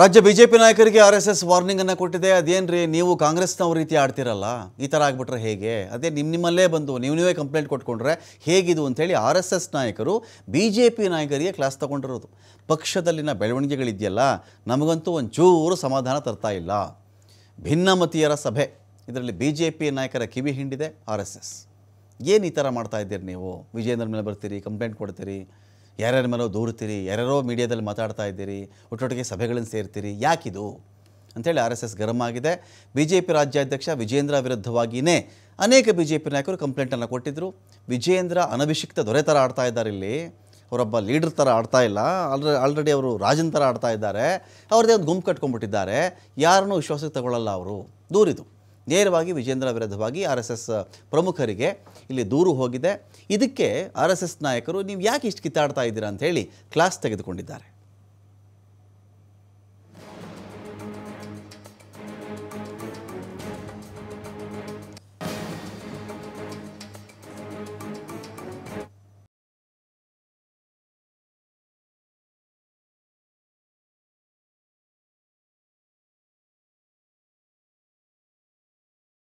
ರಾಜ್ಯ ಬಿಜೆಪಿ ನಾಯಕರಿಗೆ R S S warning ಅನ್ನು ಕೊಟ್ಟಿದೆ ಅದೇನ್ರಿ ನೀವು ಕಾಂಗ್ರೆಸ್ನವ್ರ ರೀತಿ ಆಡ್ತಿರಲ್ಲ ಈ ಥರ ಆಗ್ಬಿಟ್ರೆ ಹೇಗೆ ಅದೇ ನಿಮ್ಮ ನಿಮ್ಮಲ್ಲೇ ಬಂದು ನೀವು ನೀವೇ ಕಂಪ್ಲೇಂಟ್ ಕೊಟ್ಕೊಂಡ್ರೆ ಹೇಗಿದು ಅಂತೇಳಿ ಆರ್ ಎಸ್ ಎಸ್ ನಾಯಕರು ಬಿ ಜೆ ಪಿ ನಾಯಕರಿಗೆ ಕ್ಲಾಸ್ ತಗೊಂಡಿರೋದು ಪಕ್ಷದಲ್ಲಿನ ಬೆಳವಣಿಗೆಗಳಿದೆಯಲ್ಲ ನಮಗಂತೂ ಒಂಚೂರು ಸಮಾಧಾನ ತರ್ತಾ ಇಲ್ಲ ಭಿನ್ನಮತೀಯರ ಸಭೆ ಇದರಲ್ಲಿ ಬಿ ಜೆ ಪಿ ನಾಯಕರ ಕಿವಿ ಹಿಂಡಿದೆ ಆರ್ ಎಸ್ ಎಸ್ ಏನು ಈ ಥರ ಮಾಡ್ತಾ ಇದ್ದೀರಿ ನೀವು ವಿಜೇಂದ್ರ ಮೇಲೆ ಬರ್ತೀರಿ ಕಂಪ್ಲೇಂಟ್ ಕೊಡ್ತೀರಿ ಯಾರ್ಯಾರ ಮೇಲೋ ದೂರುತ್ತೀರಿ ಯಾರ್ಯಾರೋ ಮೀಡಿಯಾದಲ್ಲಿ ಮಾತಾಡ್ತಾ ಇದ್ದೀರಿ ಒಟ್ಟೊಟ್ಟಿಗೆ ಸಭೆಗಳನ್ನು ಸೇರ್ತೀರಿ ಯಾಕಿದು ಅಂತೇಳಿ ಆರ್ ಎಸ್ ಎಸ್ ಗರಂ ಆಗಿದೆ ಬಿ ಜೆ ಪಿ ರಾಜ್ಯಾಧ್ಯಕ್ಷ ವಿಜೇಂದ್ರ ವಿರುದ್ಧವಾಗಿಯೇ ಅನೇಕ ಬಿ ಜೆ ಪಿ ನಾಯಕರು ಕಂಪ್ಲೇಂಟನ್ನು ಕೊಟ್ಟಿದ್ದರು ವಿಜೇಂದ್ರ ಅನಭಿಷಿಕ್ತ ದೊರೆ ಥರ ಆಡ್ತಾ ಇದ್ದಾರೆ ಇಲ್ಲಿ ಅವರೊಬ್ಬ ಲೀಡರ್ ಥರ ಆಡ್ತಾ ಇಲ್ಲ ಆಲ್ರೆ ಆಲ್ರೆಡಿ ಅವರು ರಾಜನ್ ಥರ ಆಡ್ತಾ ಇದ್ದಾರೆ ಅವ್ರದ್ದೇ ಒಂದು ಗುಂಪು ಕಟ್ಕೊಂಡ್ಬಿಟ್ಟಿದ್ದಾರೆ ಯಾರನ್ನೂ ವಿಶ್ವಾಸಕ್ಕೆ ತಗೊಳ್ಳಲ್ಲ ಅವರು ದೂರಿದು ನೇರವಾಗಿ ವಿಜೇಂದ್ರ ವಿರುದ್ಧವಾಗಿ ಆರ್ ಎಸ್ ಎಸ್ ಪ್ರಮುಖರಿಗೆ ಇಲ್ಲಿ ದೂರು ಹೋಗಿದೆ ಇದಕ್ಕೆ ಆರ್ ಎಸ್ ಎಸ್ ನಾಯಕರು ನೀವು ಯಾಕೆ ಇಷ್ಟು ಕಿತ್ತಾಡ್ತಾ ಇದ್ದೀರಾ ಅಂತ ಹೇಳಿ ಕ್ಲಾಸ್ ತೆಗೆದುಕೊಂಡಿದ್ದಾರೆ